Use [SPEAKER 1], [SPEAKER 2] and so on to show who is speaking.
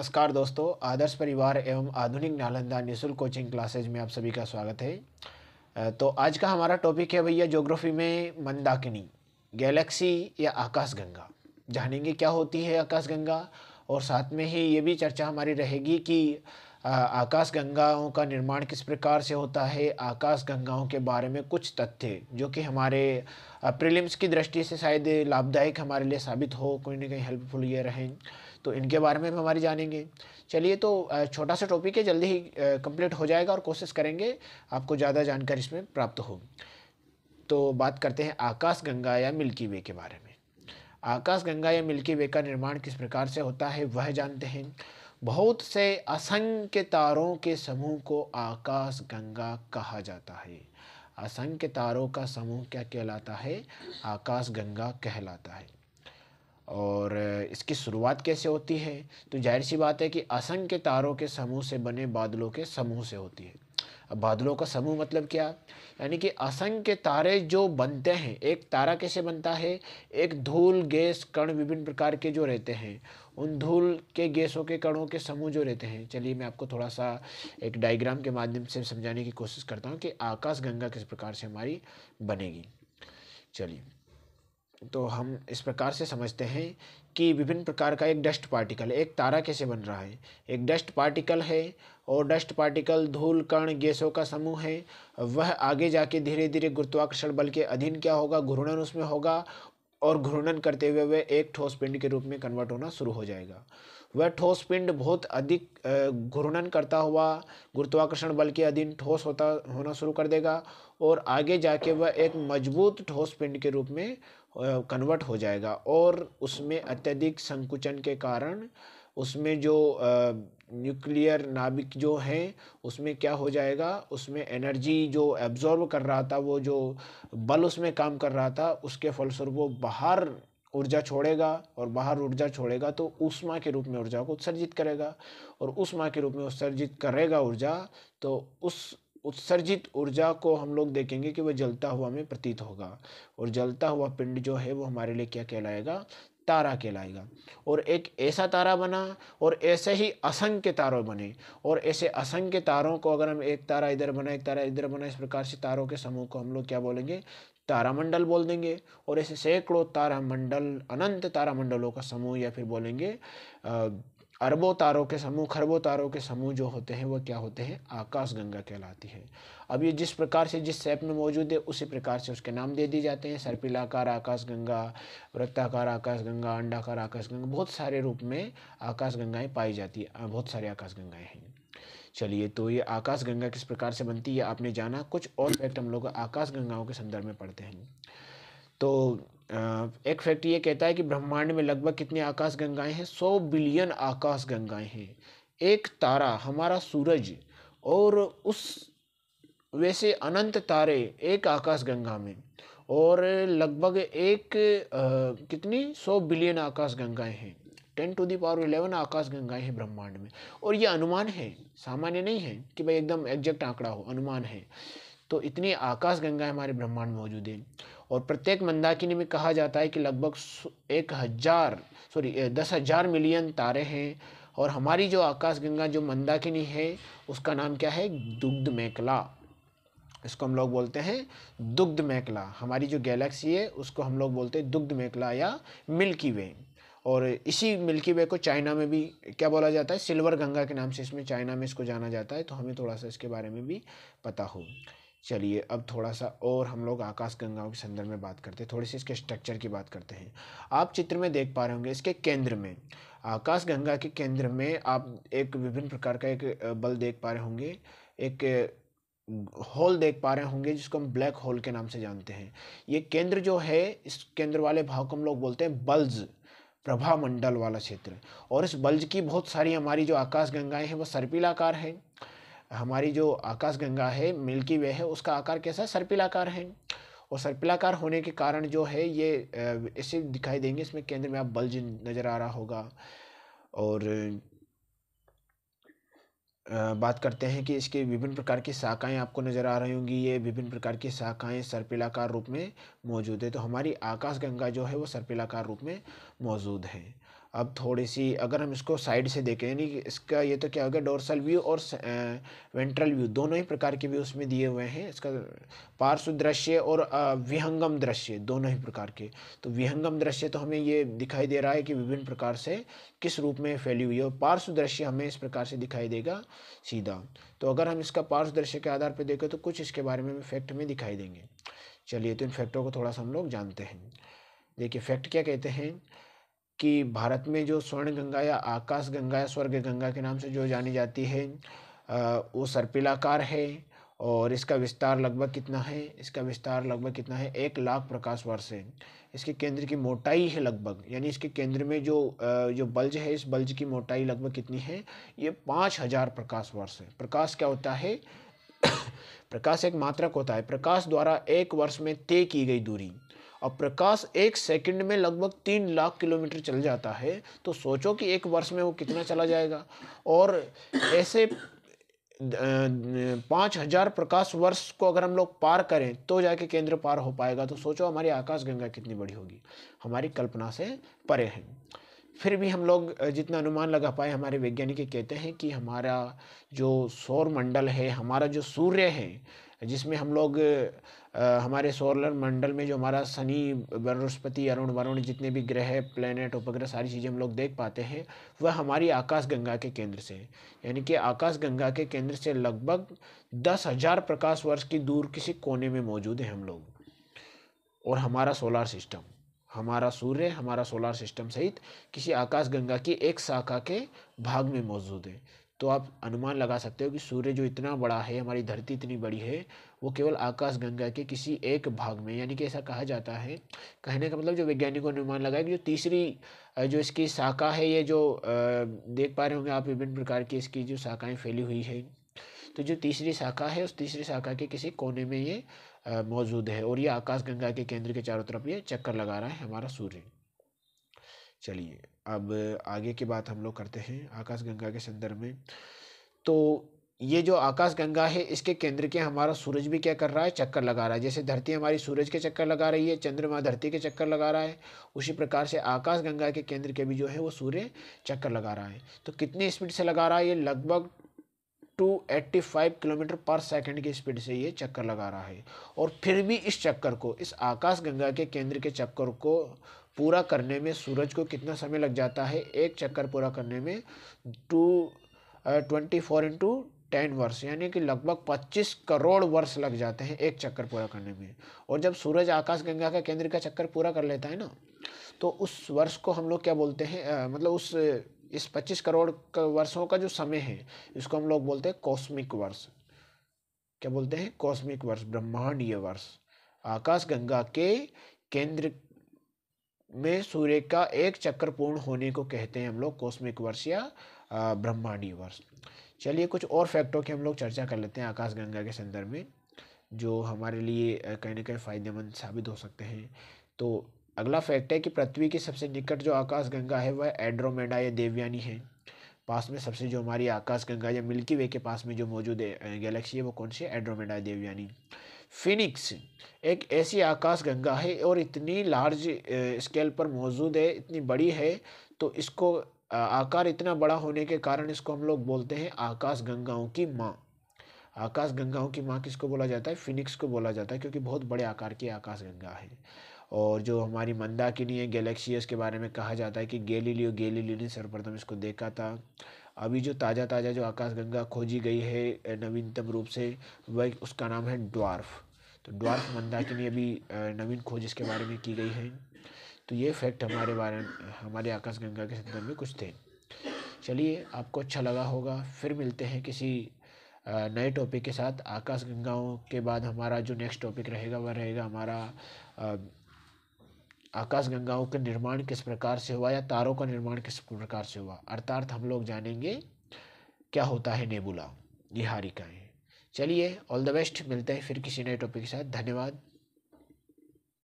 [SPEAKER 1] नमस्कार दोस्तों आदर्श परिवार एवं आधुनिक नालंदा निःशुल्क कोचिंग क्लासेज में आप सभी का स्वागत है तो आज का हमारा टॉपिक है भैया ज्योग्राफी में मंदाकिनी गैलेक्सी या आकाशगंगा जानेंगे क्या होती है आकाशगंगा और साथ में ही ये भी चर्चा हमारी रहेगी कि आकाश गंगाओं का निर्माण किस प्रकार से होता है आकाश गंगाओं के बारे में कुछ तथ्य जो कि हमारे प्रीलिम्स की दृष्टि से शायद लाभदायक हमारे लिए साबित हो कोई ना कहीं हेल्पफुल ये रहें तो इनके बारे में भी हमारी जानेंगे चलिए तो छोटा सा टॉपिक है जल्दी ही कंप्लीट हो जाएगा और कोशिश करेंगे आपको ज़्यादा जानकारी इसमें प्राप्त हो तो बात करते हैं आकाश गंगा या मिल्की वे के बारे में आकाश गंगा या मिल्की वे का निर्माण किस प्रकार से होता है वह जानते हैं बहुत से असंख्य तारों के समूह को आकाश गंगा कहा जाता है असंख्य तारों का समूह क्या कहलाता है आकाश गंगा कहलाता है और इसकी शुरुआत कैसे होती है तो जाहिर सी बात है कि असंख्य तारों के समूह से बने बादलों के समूह से होती है अब बादलों का समूह मतलब क्या यानी कि असंख्य तारे जो बनते हैं एक तारा कैसे बनता है एक धूल गैस कण विभिन्न प्रकार के जो रहते हैं उन धूल के गैसों के कणों के समूह जो रहते हैं चलिए मैं आपको थोड़ा सा एक डायग्राम के माध्यम से समझाने की कोशिश करता हूँ कि आकाश गंगा किस प्रकार से हमारी बनेगी चलिए तो हम इस प्रकार से समझते हैं कि विभिन्न प्रकार का एक डस्ट पार्टिकल एक तारा कैसे बन रहा है एक डस्ट पार्टिकल है और डस्ट पार्टिकल धूल कण गैसों का समूह है वह आगे जाके धीरे धीरे गुरुत्वाकर्षण बल के अधीन क्या होगा घूर्णन उसमें होगा और घूर्णन करते हुए वह एक ठोस पिंड के रूप में कन्वर्ट होना शुरू हो जाएगा वह ठोस पिंड बहुत अधिक घूर्णन करता हुआ गुरुत्वाकर्षण बल के अधीन ठोस होता होना शुरू कर देगा और आगे जाके वह एक मजबूत ठोस पिंड के रूप में कन्वर्ट हो जाएगा और उसमें अत्यधिक संकुचन के कारण उसमें जो न्यूक्लियर नाभिक जो है उसमें क्या हो जाएगा उसमें एनर्जी जो एब्जॉर्ब कर रहा था वो जो बल उसमें काम कर रहा था उसके फलस्वरूप वो बाहर ऊर्जा छोड़ेगा और बाहर ऊर्जा छोड़ेगा तो उष्मा के रूप में ऊर्जा को उत्सर्जित करेगा और उष्मा के रूप में उत्सर्जित करेगा ऊर्जा तो उस उत्सर्जित ऊर्जा को हम लोग देखेंगे कि वह जलता हुआ में प्रतीत होगा और जलता हुआ पिंड जो है वो हमारे लिए क्या कहलाएगा तारा कहलाएगा और एक ऐसा तारा बना और ऐसे ही असंख्य तारों बने और ऐसे असंख्य तारों को अगर हम एक तारा इधर बना एक तारा इधर बना इस प्रकार से तारों के समूह को हम लोग क्या बोलेंगे तारामंडल बोल देंगे और ऐसे सैकड़ों तारामंडल अनंत तारामंडलों का समूह या फिर बोलेंगे आ, अरबों तारों के समूह खरबों तारों के समूह जो होते हैं वह क्या होते हैं आकाश गंगा कहलाती है अब ये जिस प्रकार से जिस सेप में मौजूद है उसी प्रकार से उसके नाम दे दिए जाते हैं सर्पिलाकार आकाश गंगा वृत्ताकार आकाश गंगा अंडाकार आकाश गंगा बहुत सारे रूप में आकाश गंगाएँ पाई जाती है बहुत सारे आकाश गंगाएँ हैं चलिए तो ये आकाश गंगा किस प्रकार से बनती है आपने जाना कुछ और फैक्ट हम लोग आकाश गंगाओं के संदर्भ में पढ़ते हैं तो एक फैक्ट ये कहता है कि ब्रह्मांड में लगभग कितनी आकाश गंगाएं हैं सौ बिलियन आकाश गंगाएं हैं एक तारा हमारा सूरज और उस वैसे अनंत तारे एक आकाश गंगा में और लगभग एक आ, कितनी सौ बिलियन आकाश गंगाएं हैं ten to the power eleven आकाश गंगाएं हैं ब्रह्मांड में और ये अनुमान है सामान्य नहीं है कि भाई एकदम एग्जैक्ट आंकड़ा हो अनुमान है तो इतनी आकाश गंगाएं हमारे ब्रह्मांड में मौजूद हैं और प्रत्येक मंदाकिनी में कहा जाता है कि लगभग एक हज़ार सॉरी दस हज़ार मिलियन तारे हैं और हमारी जो आकाशगंगा जो मंदाकिनी है उसका नाम क्या है दुग्ध मेकला इसको हम लोग बोलते हैं दुग्ध मेकला हमारी जो गैलेक्सी है उसको हम लोग बोलते हैं दुग्ध मेकला या मिल्की वे और इसी मिल्की वे को चाइना में भी क्या बोला जाता है सिल्वर गंगा के नाम से इसमें चाइना में इसको जाना जाता है तो हमें थोड़ा सा इसके बारे में भी पता हो चलिए अब थोड़ा सा और हम लोग आकाश गंगाओं के संदर्भ में बात करते हैं थोड़ी सी इसके स्ट्रक्चर की बात करते हैं आप चित्र में देख पा रहे होंगे इसके केंद्र में आकाश गंगा के केंद्र में आप एक विभिन्न प्रकार का एक बल देख पा रहे होंगे एक होल देख पा रहे होंगे जिसको हम ब्लैक होल के नाम से जानते हैं ये केंद्र जो है इस केंद्र वाले भाव को हम लोग बोलते हैं बल्ज प्रभा मंडल वाला क्षेत्र और इस बल्ज की बहुत सारी हमारी जो आकाश गंगाएं हैं वो सर्पिलाकार है हमारी जो आकाश गंगा है मिल्की वे है उसका आकार कैसा है सर्पिलाकार है और सर्पिलाकार होने के कारण जो है ये ऐसे दिखाई देंगे इसमें केंद्र में आप बल्ज नज़र आ रहा होगा और बात करते हैं कि इसके विभिन्न प्रकार की शाखाएं आपको नज़र आ रही होंगी ये विभिन्न प्रकार की शाखाएं सर्पिलाकार रूप में मौजूद है तो हमारी आकाश गंगा जो है वो सर्पिलाकार रूप में मौजूद है अब थोड़ी सी अगर हम इसको साइड से देखें यानी इसका ये तो क्या हो गया व्यू और वेंट्रल व्यू दोनों ही प्रकार के व्यू उसमें दिए हुए हैं इसका पार्श्व दृश्य और विहंगम दृश्य दोनों ही प्रकार के तो विहंगम दृश्य तो हमें ये दिखाई दे रहा है कि विभिन्न प्रकार से किस रूप में फैली हुई है और पार्श्व दृश्य हमें इस प्रकार से दिखाई देगा सीधा तो अगर हम इसका पार्श्व दृश्य के आधार पर देखें तो कुछ इसके बारे में फैक्ट में दिखाई देंगे चलिए तो इन फैक्टों को थोड़ा सा हम लोग जानते हैं देखिए फैक्ट क्या कहते हैं कि भारत में जो स्वर्ण गंगा या आकाश गंगा या स्वर्ग गंगा के नाम से जो जानी जाती है वो सर्पिलाकार है और इसका विस्तार लगभग कितना है इसका विस्तार लगभग कितना है एक लाख प्रकाश वर्ष है इसके केंद्र की मोटाई है लगभग यानी इसके केंद्र में जो जो बल्ज है इस बल्ज की मोटाई लगभग कितनी है ये पाँच हज़ार प्रकाश वर्ष है प्रकाश क्या होता है प्रकाश एक मात्रक होता है प्रकाश द्वारा एक वर्ष में तय की गई दूरी और प्रकाश एक सेकंड में लगभग तीन लाख किलोमीटर चल जाता है तो सोचो कि एक वर्ष में वो कितना चला जाएगा और ऐसे पाँच हजार प्रकाश वर्ष को अगर हम लोग पार करें तो जाके केंद्र पार हो पाएगा तो सोचो हमारी आकाश गंगा कितनी बड़ी होगी हमारी कल्पना से परे हैं फिर भी हम लोग जितना अनुमान लगा पाए हमारे वैज्ञानिक कहते हैं कि हमारा जो सौर मंडल है हमारा जो सूर्य है जिसमें हम लोग हमारे सोलर मंडल में जो हमारा शनि बृहस्पति अरुण वरुण जितने भी ग्रह प्लेनेट उपग्रह सारी चीज़ें हम लोग देख पाते हैं वह हमारी आकाश गंगा के केंद्र से यानी कि आकाश गंगा के केंद्र से लगभग दस हज़ार प्रकाश वर्ष की दूर किसी कोने में मौजूद है हम लोग और हमारा सोलार सिस्टम हमारा सूर्य हमारा सोलार सिस्टम सहित किसी आकाश गंगा की एक शाखा के भाग में मौजूद है तो आप अनुमान लगा सकते हो कि सूर्य जो इतना बड़ा है हमारी धरती इतनी बड़ी है वो केवल आकाश गंगा के किसी एक भाग में यानी कि ऐसा कहा जाता है कहने का मतलब जो वैज्ञानिकों ने अनुमान लगाया कि जो तीसरी जो इसकी शाखा है ये जो देख पा रहे होंगे आप विभिन्न प्रकार की इसकी जो शाखाएँ फैली हुई है तो जो तीसरी शाखा है उस तीसरी शाखा के किसी कोने में ये मौजूद है और ये आकाश गंगा के केंद्र के चारों तरफ ये चक्कर लगा रहा है हमारा सूर्य चलिए अब आगे की बात हम लोग करते हैं आकाश गंगा के संदर्भ में तो ये जो आकाश गंगा है इसके केंद्र के हमारा सूरज भी क्या कर रहा है चक्कर लगा रहा है जैसे धरती हमारी सूरज के चक्कर लगा रही है चंद्रमा धरती के चक्कर लगा रहा है उसी प्रकार से आकाश गंगा के केंद्र के भी जो है वो सूर्य चक्कर लगा रहा है तो कितने स्पीड से लगा रहा है ये लगभग 285 किलोमीटर पर सेकंड की स्पीड से ये चक्कर लगा रहा है और फिर भी इस चक्कर को इस आकाश गंगा के केंद्र के चक्कर को पूरा करने में सूरज को कितना समय लग जाता है एक चक्कर पूरा करने में two twenty four into ten वर्ष यानी कि लगभग पच्चीस करोड़ वर्ष लग जाते हैं एक चक्कर पूरा करने में और जब सूरज आकाश गंगा का केंद्र का चक्कर पूरा कर लेता है ना तो उस वर्ष को हम लोग क्या बोलते हैं मतलब उस इस पच्चीस करोड़ का वर्षों का जो समय है इसको हम लोग बोलते हैं कॉस्मिक वर्ष क्या बोलते हैं कॉस्मिक वर्ष ब्रह्मांडीय वर्ष गंगा के केंद्र में सूर्य का एक चक्र पूर्ण होने को कहते हैं हम लोग कॉस्मिक वर्ष या ब्रह्मांडीय वर्ष चलिए कुछ और फैक्टों की हम लोग चर्चा कर लेते हैं आकाशगंगा के संदर्भ में जो हमारे लिए कहीं ना कहीं फ़ायदेमंद साबित हो सकते हैं तो अगला फैक्ट है कि पृथ्वी के सबसे निकट जो आकाशगंगा है वह एड्रोमेडा या देवयानी है पास में सबसे जो हमारी आकाश गंगा या मिल्की वे के पास में जो मौजूद गैलेक्सी है वो कौन सी है एड्रोमेडा देवयानी फिनिक्स एक ऐसी आकाश गंगा है और इतनी लार्ज स्केल पर मौजूद है इतनी बड़ी है तो इसको आकार इतना बड़ा होने के कारण इसको हम लोग बोलते हैं आकाश गंगाओं की माँ आकाश गंगाओं की माँ किसको बोला जाता है फिनिक्स को बोला जाता है क्योंकि बहुत बड़े आकार की आकाश गंगा है और जो हमारी मंदाकिनी है गैलेक्सी है बारे में कहा जाता है कि गैलीलियो गैलीलियो ने सर्वप्रथम इसको देखा था अभी जो ताज़ा ताज़ा जो आकाशगंगा खोजी गई है नवीनतम रूप से वह उसका नाम है ड्वार्फ तो ड्वार्फ मंदाकिनी अभी नवीन खोज इसके बारे में की गई है तो ये फैक्ट हमारे बारे हमारे आकाशगंगा के संदर्भ में कुछ थे चलिए आपको अच्छा लगा होगा फिर मिलते हैं किसी नए टॉपिक के साथ आकाश गंगाओं के बाद हमारा जो नेक्स्ट टॉपिक रहेगा वह रहेगा हमारा आकाश गंगाओं का निर्माण किस प्रकार से हुआ या तारों का निर्माण किस प्रकार से हुआ अर्थार्थ हम लोग जानेंगे क्या होता है नेबुला निहारिकाएँ चलिए ऑल द बेस्ट मिलते हैं फिर किसी नए टॉपिक के साथ धन्यवाद